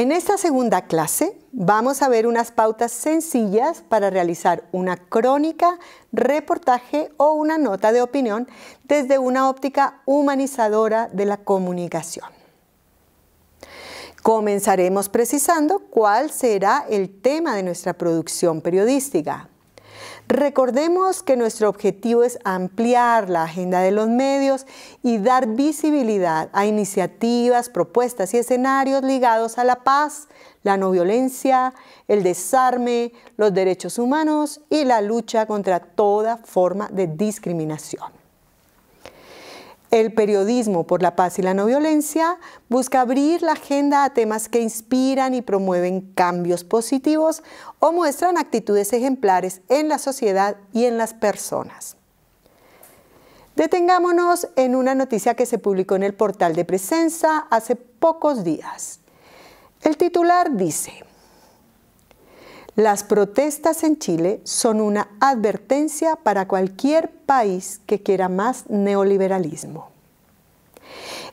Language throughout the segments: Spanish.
En esta segunda clase vamos a ver unas pautas sencillas para realizar una crónica, reportaje o una nota de opinión desde una óptica humanizadora de la comunicación. Comenzaremos precisando cuál será el tema de nuestra producción periodística. Recordemos que nuestro objetivo es ampliar la agenda de los medios y dar visibilidad a iniciativas, propuestas y escenarios ligados a la paz, la no violencia, el desarme, los derechos humanos y la lucha contra toda forma de discriminación. El periodismo por la paz y la no violencia busca abrir la agenda a temas que inspiran y promueven cambios positivos o muestran actitudes ejemplares en la sociedad y en las personas. Detengámonos en una noticia que se publicó en el portal de Presenza hace pocos días. El titular dice, las protestas en Chile son una advertencia para cualquier país que quiera más neoliberalismo.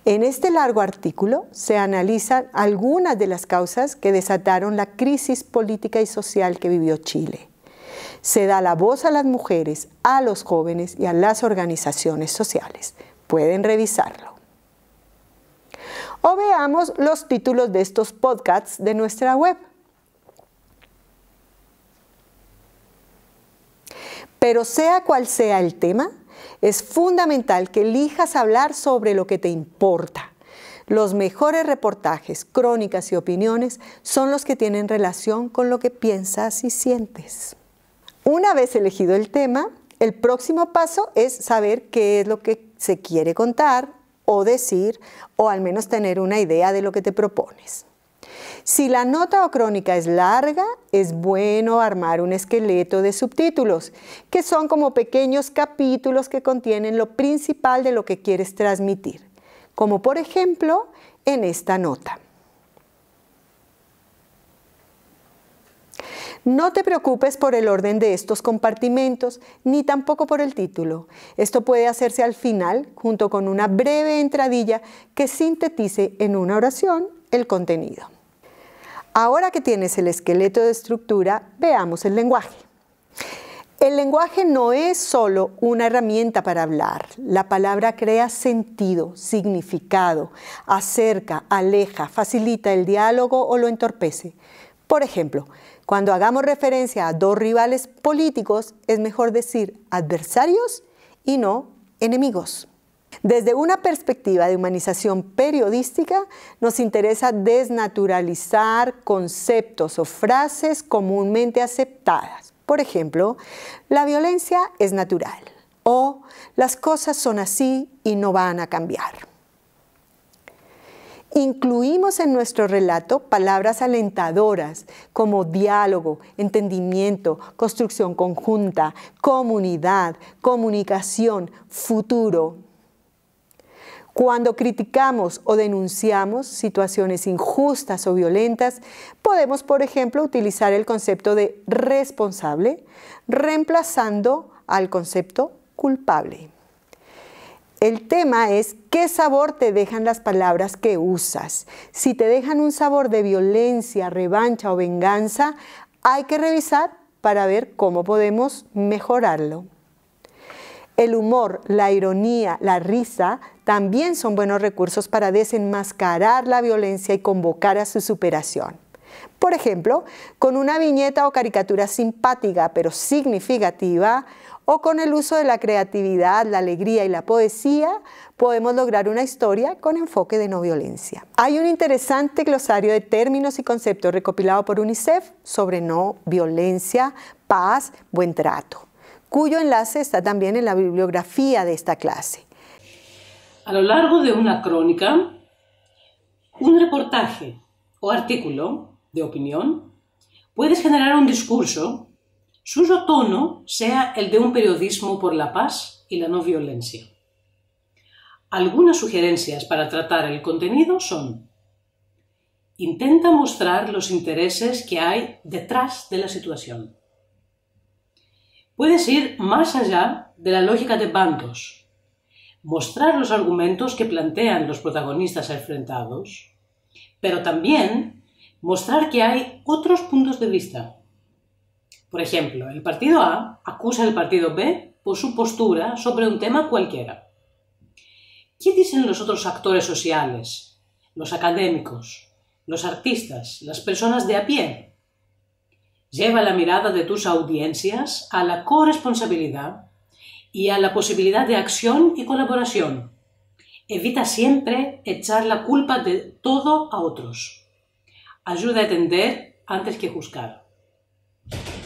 En este largo artículo se analizan algunas de las causas que desataron la crisis política y social que vivió Chile. Se da la voz a las mujeres, a los jóvenes y a las organizaciones sociales. Pueden revisarlo. O veamos los títulos de estos podcasts de nuestra web Pero sea cual sea el tema, es fundamental que elijas hablar sobre lo que te importa. Los mejores reportajes, crónicas y opiniones son los que tienen relación con lo que piensas y sientes. Una vez elegido el tema, el próximo paso es saber qué es lo que se quiere contar o decir, o al menos tener una idea de lo que te propones. Si la nota o crónica es larga, es bueno armar un esqueleto de subtítulos, que son como pequeños capítulos que contienen lo principal de lo que quieres transmitir, como por ejemplo en esta nota. No te preocupes por el orden de estos compartimentos, ni tampoco por el título. Esto puede hacerse al final, junto con una breve entradilla que sintetice en una oración el contenido. Ahora que tienes el esqueleto de estructura, veamos el lenguaje. El lenguaje no es solo una herramienta para hablar. La palabra crea sentido, significado, acerca, aleja, facilita el diálogo o lo entorpece. Por ejemplo, cuando hagamos referencia a dos rivales políticos, es mejor decir adversarios y no enemigos. Desde una perspectiva de humanización periodística, nos interesa desnaturalizar conceptos o frases comúnmente aceptadas. Por ejemplo, la violencia es natural o las cosas son así y no van a cambiar. Incluimos en nuestro relato palabras alentadoras como diálogo, entendimiento, construcción conjunta, comunidad, comunicación, futuro, cuando criticamos o denunciamos situaciones injustas o violentas, podemos, por ejemplo, utilizar el concepto de responsable, reemplazando al concepto culpable. El tema es qué sabor te dejan las palabras que usas. Si te dejan un sabor de violencia, revancha o venganza, hay que revisar para ver cómo podemos mejorarlo. El humor, la ironía, la risa también son buenos recursos para desenmascarar la violencia y convocar a su superación. Por ejemplo, con una viñeta o caricatura simpática pero significativa, o con el uso de la creatividad, la alegría y la poesía, podemos lograr una historia con enfoque de no violencia. Hay un interesante glosario de términos y conceptos recopilado por UNICEF sobre no violencia, paz, buen trato cuyo enlace está también en la bibliografía de esta clase. A lo largo de una crónica, un reportaje o artículo de opinión puede generar un discurso suyo tono sea el de un periodismo por la paz y la no violencia. Algunas sugerencias para tratar el contenido son intenta mostrar los intereses que hay detrás de la situación puedes ir más allá de la lógica de bandos, mostrar los argumentos que plantean los protagonistas enfrentados, pero también mostrar que hay otros puntos de vista. Por ejemplo, el partido A acusa al partido B por su postura sobre un tema cualquiera. ¿Qué dicen los otros actores sociales, los académicos, los artistas, las personas de a pie Lleva la mirada de tus audiencias a la corresponsabilidad y a la posibilidad de acción y colaboración. Evita siempre echar la culpa de todo a otros. Ayuda a entender antes que juzgar.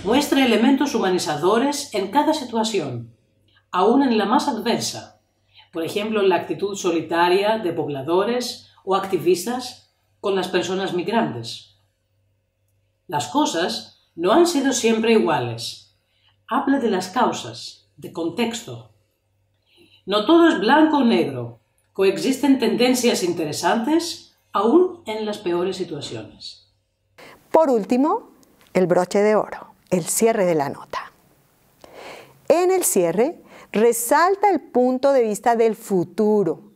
Muestra elementos humanizadores en cada situación, aún en la más adversa. Por ejemplo, la actitud solitaria de pobladores o activistas con las personas migrantes. Las cosas no han sido siempre iguales. Habla de las causas, de contexto. No todo es blanco o negro. Coexisten tendencias interesantes aún en las peores situaciones. Por último, el broche de oro, el cierre de la nota. En el cierre, resalta el punto de vista del futuro,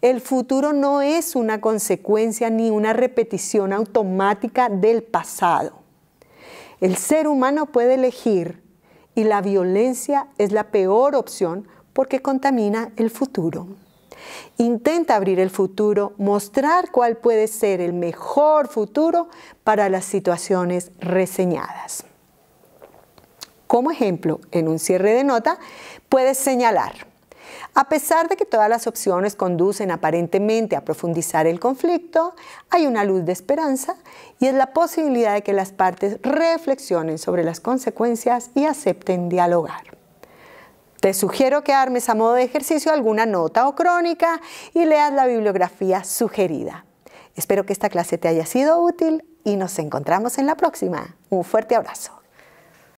el futuro no es una consecuencia ni una repetición automática del pasado. El ser humano puede elegir y la violencia es la peor opción porque contamina el futuro. Intenta abrir el futuro, mostrar cuál puede ser el mejor futuro para las situaciones reseñadas. Como ejemplo, en un cierre de nota, puedes señalar, a pesar de que todas las opciones conducen aparentemente a profundizar el conflicto, hay una luz de esperanza y es la posibilidad de que las partes reflexionen sobre las consecuencias y acepten dialogar. Te sugiero que armes a modo de ejercicio alguna nota o crónica y leas la bibliografía sugerida. Espero que esta clase te haya sido útil y nos encontramos en la próxima. Un fuerte abrazo.